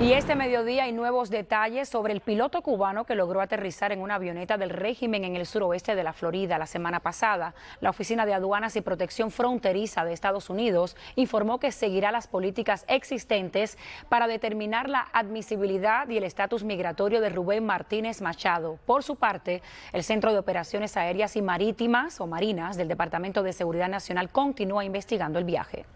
Y este mediodía hay nuevos detalles sobre el piloto cubano que logró aterrizar en una avioneta del régimen en el suroeste de la Florida la semana pasada. La Oficina de Aduanas y Protección Fronteriza de Estados Unidos informó que seguirá las políticas existentes para determinar la admisibilidad y el estatus migratorio de Rubén Martínez Machado. Por su parte, el Centro de Operaciones Aéreas y Marítimas o Marinas del Departamento de Seguridad Nacional continúa investigando el viaje.